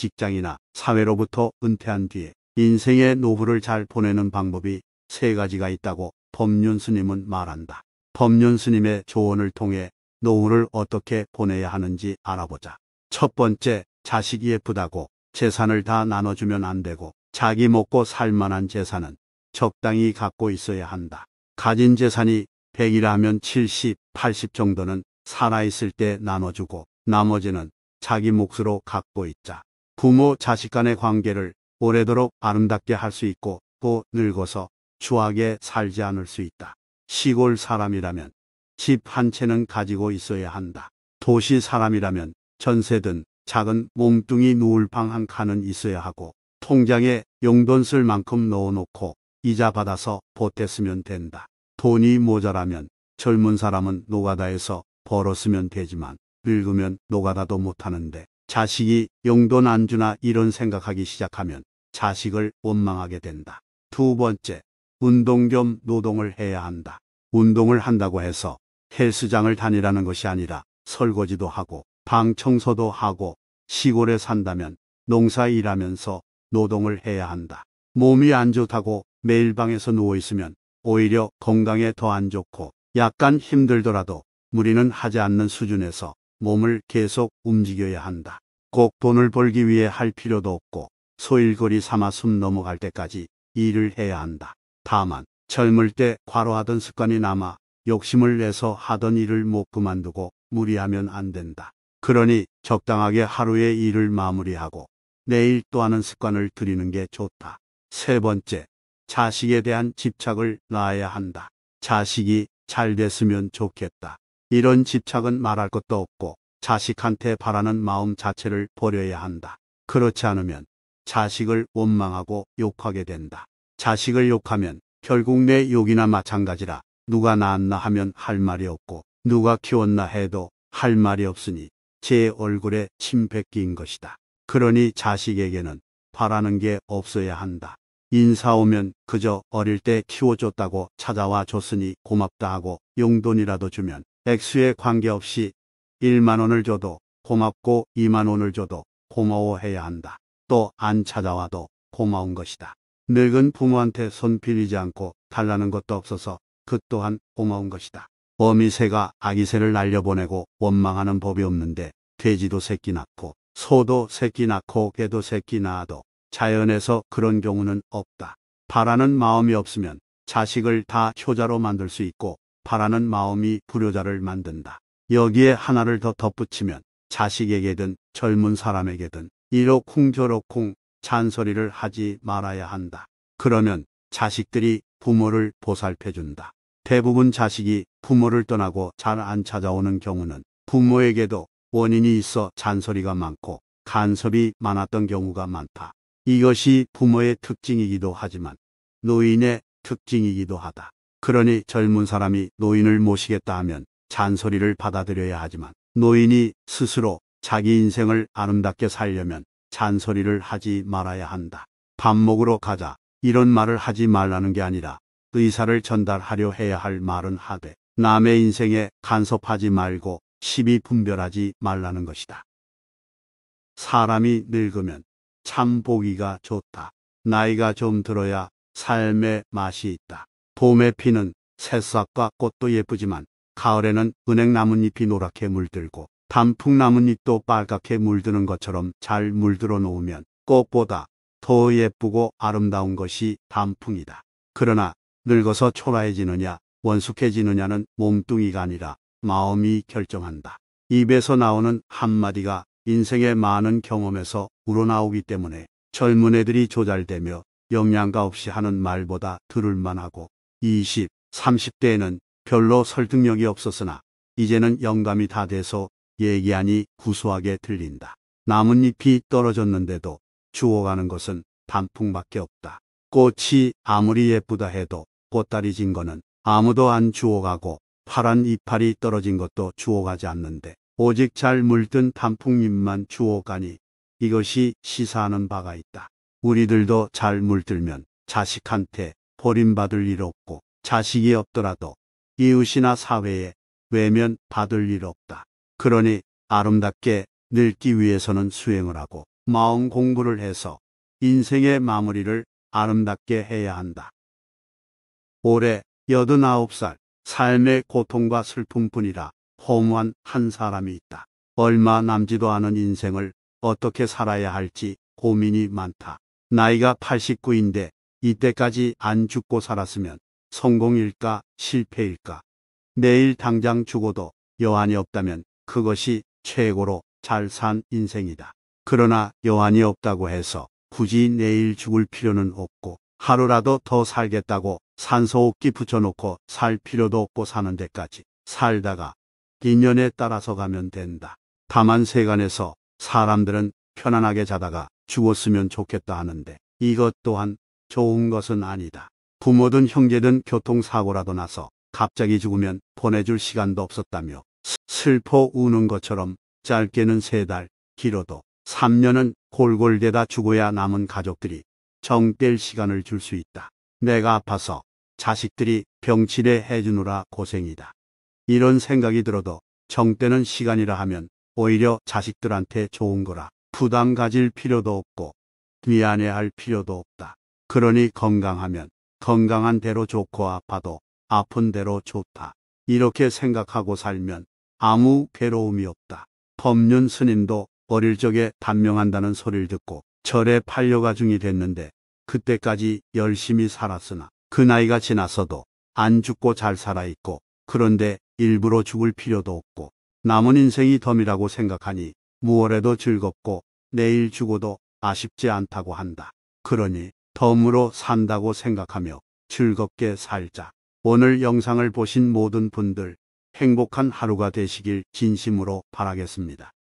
직장이나 사회로부터 은퇴한 뒤에 인생의 노후를 잘 보내는 방법이 세 가지가 있다고 법륜 스님은 말한다. 법륜 스님의 조언을 통해 노후를 어떻게 보내야 하는지 알아보자. 첫 번째, 자식이 예쁘다고 재산을 다 나눠주면 안 되고 자기 먹고 살 만한 재산은 적당히 갖고 있어야 한다. 가진 재산이 100이라 하면 70, 80 정도는 살아있을 때 나눠주고 나머지는 자기 몫으로 갖고 있자. 부모 자식 간의 관계를 오래도록 아름답게 할 수 있고 또 늙어서 추하게 살지 않을 수 있다. 시골 사람이라면 집 한 채는 가지고 있어야 한다. 도시 사람이라면 전세든 작은 몸뚱이 누울 방 한 칸은 있어야 하고 통장에 용돈 쓸 만큼 넣어놓고 이자 받아서 보탰으면 된다. 돈이 모자라면 젊은 사람은 노가다에서 벌었으면 되지만 늙으면 노가다도 못하는데 자식이 용돈 안 주나 이런 생각하기 시작하면 자식을 원망하게 된다. 두 번째, 운동 겸 노동을 해야 한다. 운동을 한다고 해서 헬스장을 다니라는 것이 아니라 설거지도 하고 방 청소도 하고 시골에 산다면 농사 일하면서 노동을 해야 한다. 몸이 안 좋다고 매일 방에서 누워 있으면 오히려 건강에 더 안 좋고 약간 힘들더라도 무리는 하지 않는 수준에서 몸을 계속 움직여야 한다. 꼭 돈을 벌기 위해 할 필요도 없고 소일거리 삼아 숨 넘어갈 때까지 일을 해야 한다. 다만 젊을 때 과로하던 습관이 남아 욕심을 내서 하던 일을 못 그만두고 무리하면 안 된다. 그러니 적당하게 하루의 일을 마무리하고 내일 또 하는 습관을 들이는 게 좋다. 세 번째, 자식에 대한 집착을 놔야 한다. 자식이 잘 됐으면 좋겠다. 이런 집착은 말할 것도 없고 자식한테 바라는 마음 자체를 버려야 한다. 그렇지 않으면 자식을 원망하고 욕하게 된다. 자식을 욕하면 결국 내 욕이나 마찬가지라 누가 낳았나 하면 할 말이 없고 누가 키웠나 해도 할 말이 없으니 제 얼굴에 침 뱉기인 것이다. 그러니 자식에게는 바라는 게 없어야 한다. 인사 오면 그저 어릴 때 키워줬다고 찾아와 줬으니 고맙다 하고 용돈이라도 주면 액수에 관계없이 1만 원을 줘도 고맙고 2만 원을 줘도 고마워해야 한다. 또 안 찾아와도 고마운 것이다. 늙은 부모한테 손 빌리지 않고 달라는 것도 없어서 그 또한 고마운 것이다. 어미새가 아기새를 날려보내고 원망하는 법이 없는데 돼지도 새끼 낳고 소도 새끼 낳고 개도 새끼 낳아도 자연에서 그런 경우는 없다. 바라는 마음이 없으면 자식을 다 효자로 만들 수 있고 바라는 마음이 불효자를 만든다. 여기에 하나를 더 덧붙이면 자식에게든 젊은 사람에게든 이러쿵 저러쿵 잔소리를 하지 말아야 한다. 그러면 자식들이 부모를 보살펴준다. 대부분 자식이 부모를 떠나고 잘 안 찾아오는 경우는 부모에게도 원인이 있어 잔소리가 많고 간섭이 많았던 경우가 많다. 이것이 부모의 특징이기도 하지만 노인의 특징이기도 하다. 그러니 젊은 사람이 노인을 모시겠다 하면 잔소리를 받아들여야 하지만 노인이 스스로 자기 인생을 아름답게 살려면 잔소리를 하지 말아야 한다. 밥 먹으러 가자. 이런 말을 하지 말라는 게 아니라 의사를 전달하려 해야 할 말은 하되 남의 인생에 간섭하지 말고 시비 분별하지 말라는 것이다. 사람이 늙으면 참 보기가 좋다. 나이가 좀 들어야 삶의 맛이 있다. 봄에 피는 새싹과 꽃도 예쁘지만 가을에는 은행 나뭇잎이 노랗게 물들고 단풍 나뭇잎도 빨갛게 물드는 것처럼 잘 물들어 놓으면 꽃보다 더 예쁘고 아름다운 것이 단풍이다. 그러나 늙어서 초라해지느냐 원숙해지느냐는 몸뚱이가 아니라 마음이 결정한다. 입에서 나오는 한마디가 인생의 많은 경험에서 우러나오기 때문에 젊은 애들이 조잘되며 영양가 없이 하는 말보다 들을만하고 20, 30대에는 별로 설득력이 없었으나 이제는 영감이 다 돼서 얘기하니 구수하게 들린다. 나뭇잎이 떨어졌는데도 주워가는 것은 단풍밖에 없다. 꽃이 아무리 예쁘다 해도 꽃다리 진 거는 아무도 안 주워가고 파란 이파리 떨어진 것도 주워가지 않는데 오직 잘 물든 단풍잎만 주워가니 이것이 시사하는 바가 있다. 우리들도 잘 물들면 자식한테 버림받을 일 없고 자식이 없더라도 이웃이나 사회에 외면 받을 일 없다. 그러니 아름답게 늙기 위해서는 수행을 하고 마음 공부를 해서 인생의 마무리를 아름답게 해야 한다. 올해 89살 삶의 고통과 슬픔뿐이라 허무한 한 사람이 있다. 얼마 남지도 않은 인생을 어떻게 살아야 할지 고민이 많다. 나이가 89인데 이때까지 안 죽고 살았으면 성공일까 실패일까 내일 당장 죽어도 여한이 없다면 그것이 최고로 잘 산 인생이다. 그러나 여한이 없다고 해서 굳이 내일 죽을 필요는 없고 하루라도 더 살겠다고 산소호흡기 붙여놓고 살 필요도 없고 사는 데까지 살다가 인연에 따라서 가면 된다. 다만 세간에서 사람들은 편안하게 자다가 죽었으면 좋겠다 하는데 이것 또한 좋은 것은 아니다. 부모든 형제든 교통사고라도 나서 갑자기 죽으면 보내줄 시간도 없었다며 슬퍼 우는 것처럼 짧게는 세 달, 길어도 3년은 골골대다 죽어야 남은 가족들이 정뗄 시간을 줄 수 있다. 내가 아파서 자식들이 병치레 해주느라 고생이다. 이런 생각이 들어도 정때는 시간이라 하면 오히려 자식들한테 좋은 거라 부담 가질 필요도 없고 미안해할 필요도 없다. 그러니 건강하면 건강한 대로 좋고 아파도 아픈 대로 좋다. 이렇게 생각하고 살면 아무 괴로움이 없다. 법륜 스님도 어릴 적에 단명한다는 소리를 듣고 절에 팔려가 중이 됐는데 그때까지 열심히 살았으나 그 나이가 지나서도 안 죽고 잘 살아있고 그런데 일부러 죽을 필요도 없고 남은 인생이 덤이라고 생각하니 무얼해도 즐겁고 내일 죽어도 아쉽지 않다고 한다. 그러니 덤으로 산다고 생각하며 즐겁게 살자. 오늘 영상을 보신 모든 분들 행복한 하루가 되시길 진심으로 바라겠습니다.